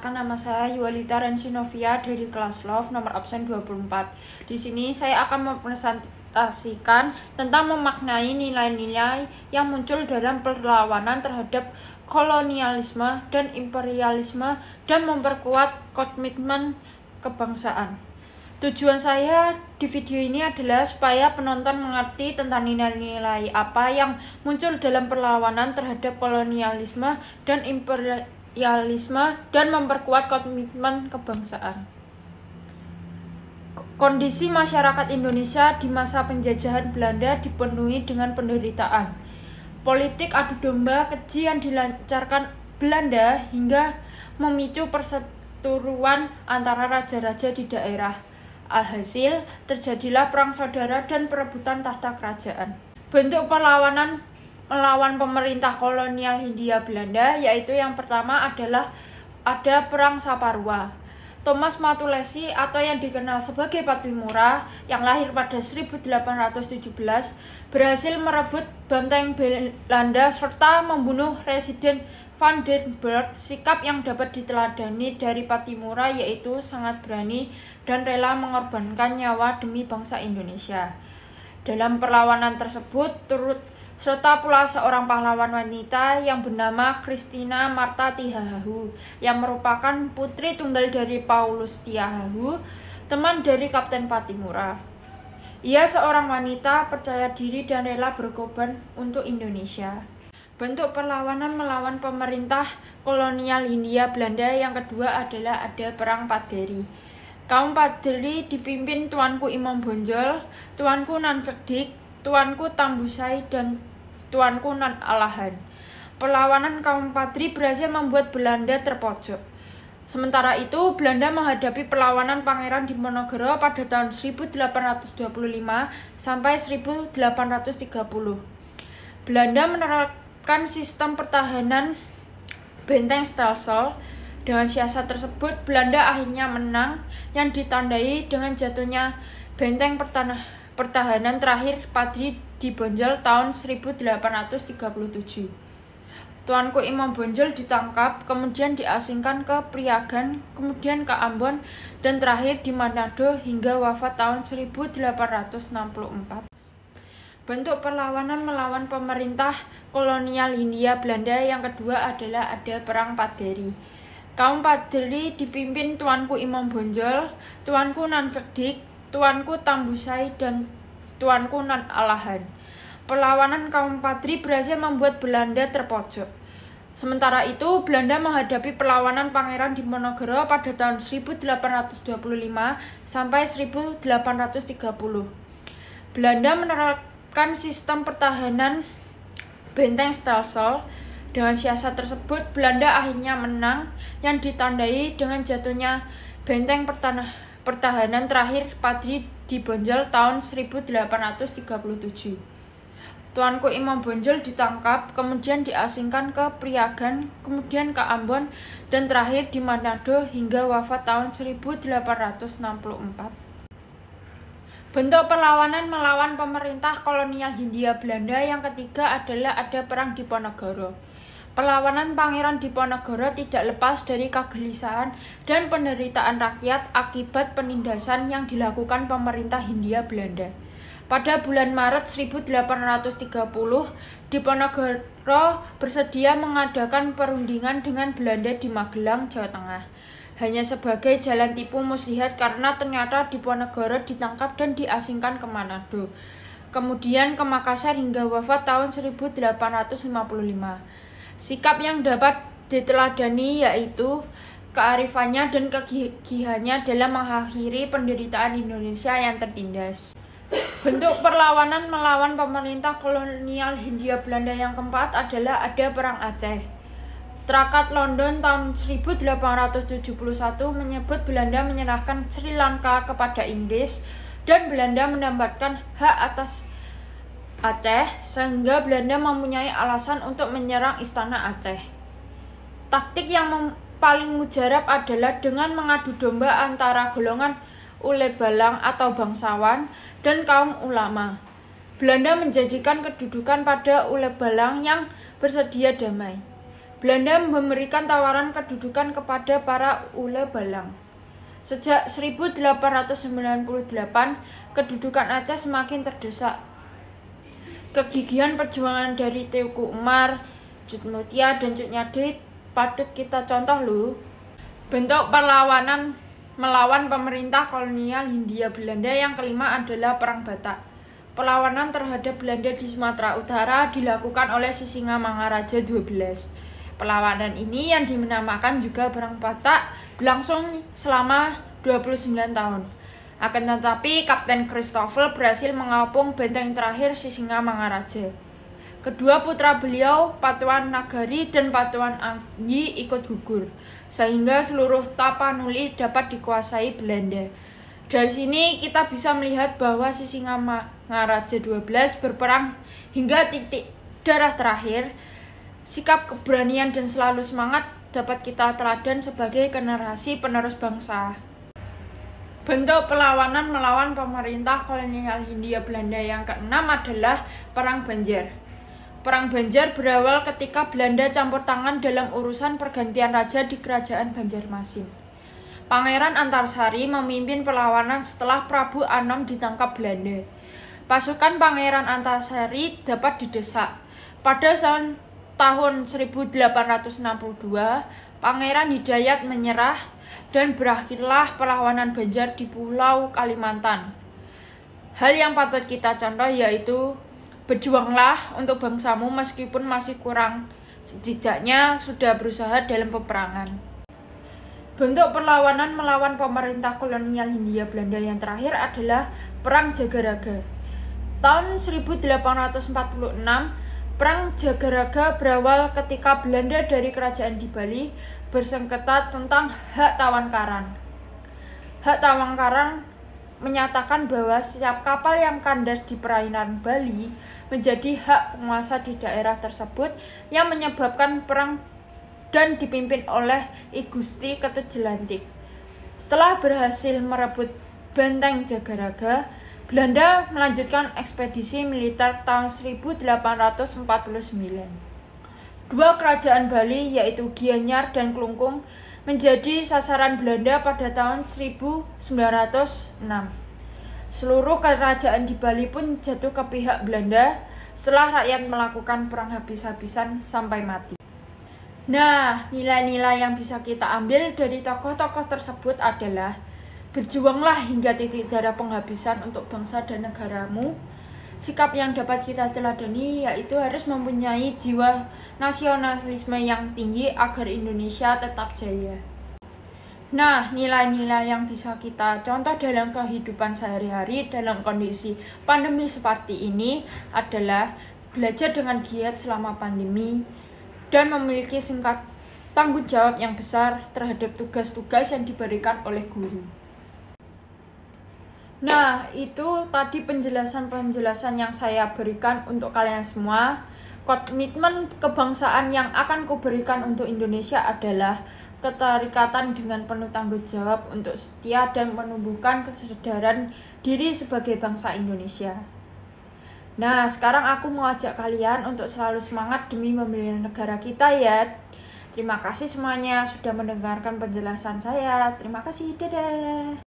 Perkenalkan nama saya Yualita Rensinovia dari kelas Love nomor absen 24. Di sini saya akan mempresentasikan tentang memaknai nilai-nilai yang muncul dalam perlawanan terhadap kolonialisme dan imperialisme dan memperkuat komitmen kebangsaan. Tujuan saya di video ini adalah supaya penonton mengerti tentang nilai-nilai apa yang muncul dalam perlawanan terhadap kolonialisme dan imperialisme idealisme dan memperkuat komitmen kebangsaan. Kondisi masyarakat Indonesia di masa penjajahan Belanda dipenuhi dengan penderitaan. Politik adu domba keji yang dilancarkan Belanda hingga memicu perseteruan antara raja-raja di daerah. Alhasil, terjadilah perang saudara dan perebutan tahta kerajaan. Bentuk perlawanan melawan pemerintah kolonial Hindia Belanda yaitu yang pertama adalah ada Perang Saparua. Thomas Matulesi atau yang dikenal sebagai Patimura yang lahir pada 1817 berhasil merebut banteng Belanda serta membunuh residen Van den Berg sikap yang dapat diteladani dari Patimura yaitu sangat berani dan rela mengorbankan nyawa demi bangsa Indonesia. Dalam perlawanan tersebut turut serta pula seorang pahlawan wanita yang bernama Christina Marta Tihahu yang merupakan putri tunggal dari Paulus Tihahu, teman dari Kapten Patimura. Ia seorang wanita percaya diri dan rela berkorban untuk Indonesia. Bentuk perlawanan melawan pemerintah kolonial Hindia Belanda yang kedua adalah ada Perang Paderi. Kaum Paderi dipimpin Tuanku Imam Bonjol, Tuanku Nan Tuanku Tambusai, dan tuanku non alahan. Perlawanan kaum patri berhasil membuat Belanda terpojok. Sementara itu, Belanda menghadapi perlawanan Pangeran di Monogoro pada tahun 1825 sampai 1830. Belanda menerapkan sistem pertahanan benteng Stelsel. Dengan siasat tersebut, Belanda akhirnya menang yang ditandai dengan jatuhnya benteng pertahanan pertahanan terakhir Padri di Bonjol tahun 1837. Tuanku Imam Bonjol ditangkap, kemudian diasingkan ke Priagan, kemudian ke Ambon, dan terakhir di Manado hingga wafat tahun 1864. Bentuk perlawanan melawan pemerintah kolonial Hindia Belanda yang kedua adalah ada Perang Paderi. Kaum Paderi dipimpin Tuanku Imam Bonjol, Tuanku Nan Tuanku Tambusai dan Tuanku Nan Alahan. Perlawanan kaum patri berhasil membuat Belanda terpojok. Sementara itu, Belanda menghadapi perlawanan Pangeran di Diponegoro pada tahun 1825 sampai 1830. Belanda menerapkan sistem pertahanan benteng Stelsel. Dengan siasat tersebut, Belanda akhirnya menang yang ditandai dengan jatuhnya benteng pertahanan pertahanan terakhir Padri Bonjol tahun 1837. Tuanku Imam Bonjol ditangkap, kemudian diasingkan ke Priagan, kemudian ke Ambon, dan terakhir di Manado hingga wafat tahun 1864. Bentuk perlawanan melawan pemerintah kolonial Hindia Belanda yang ketiga adalah ada Perang di Ponegoro. Perlawanan Pangeran Diponegoro tidak lepas dari kegelisahan dan penderitaan rakyat akibat penindasan yang dilakukan pemerintah Hindia Belanda. Pada bulan Maret 1830, Diponegoro bersedia mengadakan perundingan dengan Belanda di Magelang, Jawa Tengah. Hanya sebagai jalan tipu muslihat karena ternyata Diponegoro ditangkap dan diasingkan ke Manado. Kemudian ke Makassar hingga wafat tahun 1855. Sikap yang dapat diteladani yaitu kearifannya dan kegigihannya dalam mengakhiri penderitaan Indonesia yang tertindas. Bentuk perlawanan melawan pemerintah kolonial Hindia Belanda yang keempat adalah ada Perang Aceh. Trakat London tahun 1871 menyebut Belanda menyerahkan Sri Lanka kepada Inggris dan Belanda mendapatkan hak atas Aceh sehingga Belanda mempunyai alasan untuk menyerang istana Aceh. Taktik yang paling mujarab adalah dengan mengadu domba antara golongan Ulebalang atau bangsawan dan kaum ulama. Belanda menjanjikan kedudukan pada Ulebalang yang bersedia damai. Belanda memberikan tawaran kedudukan kepada para ule Sejak 1898, kedudukan Aceh semakin terdesak Kegigihan perjuangan dari Teuku Umar, Cut Mutia, dan Cut Nyadit patut kita contoh lho. Bentuk perlawanan melawan pemerintah kolonial Hindia Belanda yang kelima adalah Perang Batak. Perlawanan terhadap Belanda di Sumatera Utara dilakukan oleh Sisinga Mangaraja 12. Perlawanan ini yang dinamakan juga Perang Batak berlangsung selama 29 tahun. Akan tetapi Kapten Christopher berhasil mengapung benteng terakhir Singa Mangaraja. Kedua putra beliau, Patuan Nagari dan Patuan Anggi ikut gugur, sehingga seluruh Tapanuli dapat dikuasai Belanda. Dari sini kita bisa melihat bahwa Singa Mangaraja 12 berperang hingga titik darah terakhir. Sikap keberanian dan selalu semangat dapat kita teladan sebagai generasi penerus bangsa. Bentuk perlawanan melawan pemerintah kolonial Hindia Belanda yang keenam adalah Perang Banjar. Perang Banjar berawal ketika Belanda campur tangan dalam urusan pergantian raja di Kerajaan Banjarmasin. Pangeran Antarsari memimpin perlawanan setelah Prabu Anom ditangkap Belanda. Pasukan Pangeran Antarsari dapat didesak. Pada tahun 1862, Pangeran Hidayat menyerah dan berakhirlah perlawanan Banjar di Pulau Kalimantan. Hal yang patut kita contoh yaitu berjuanglah untuk bangsamu meskipun masih kurang, setidaknya sudah berusaha dalam peperangan. Bentuk perlawanan melawan pemerintah kolonial Hindia Belanda yang terakhir adalah Perang Jagaraga. Tahun 1846, Perang Jagaraga berawal ketika Belanda dari kerajaan di Bali bersengketa tentang hak tawangkaran. Hak tawangkaran menyatakan bahwa setiap kapal yang kandas di perairan Bali menjadi hak penguasa di daerah tersebut yang menyebabkan perang dan dipimpin oleh I Gusti Ketut Setelah berhasil merebut benteng Jagaraga, Belanda melanjutkan ekspedisi militer tahun 1849. Dua kerajaan Bali yaitu Gianyar dan Klungkung menjadi sasaran Belanda pada tahun 1906. Seluruh kerajaan di Bali pun jatuh ke pihak Belanda setelah rakyat melakukan perang habis-habisan sampai mati. Nah, nilai-nilai yang bisa kita ambil dari tokoh-tokoh tersebut adalah berjuanglah hingga titik darah penghabisan untuk bangsa dan negaramu, sikap yang dapat kita teladani yaitu harus mempunyai jiwa nasionalisme yang tinggi agar Indonesia tetap jaya. Nah, nilai-nilai yang bisa kita contoh dalam kehidupan sehari-hari dalam kondisi pandemi seperti ini adalah belajar dengan giat selama pandemi dan memiliki singkat tanggung jawab yang besar terhadap tugas-tugas yang diberikan oleh guru. Nah, itu tadi penjelasan-penjelasan yang saya berikan untuk kalian semua. Komitmen kebangsaan yang akan kuberikan untuk Indonesia adalah keterikatan dengan penuh tanggung jawab untuk setia dan menumbuhkan kesadaran diri sebagai bangsa Indonesia. Nah, sekarang aku mau ajak kalian untuk selalu semangat demi memilih negara kita ya. Terima kasih semuanya sudah mendengarkan penjelasan saya. Terima kasih, dadah.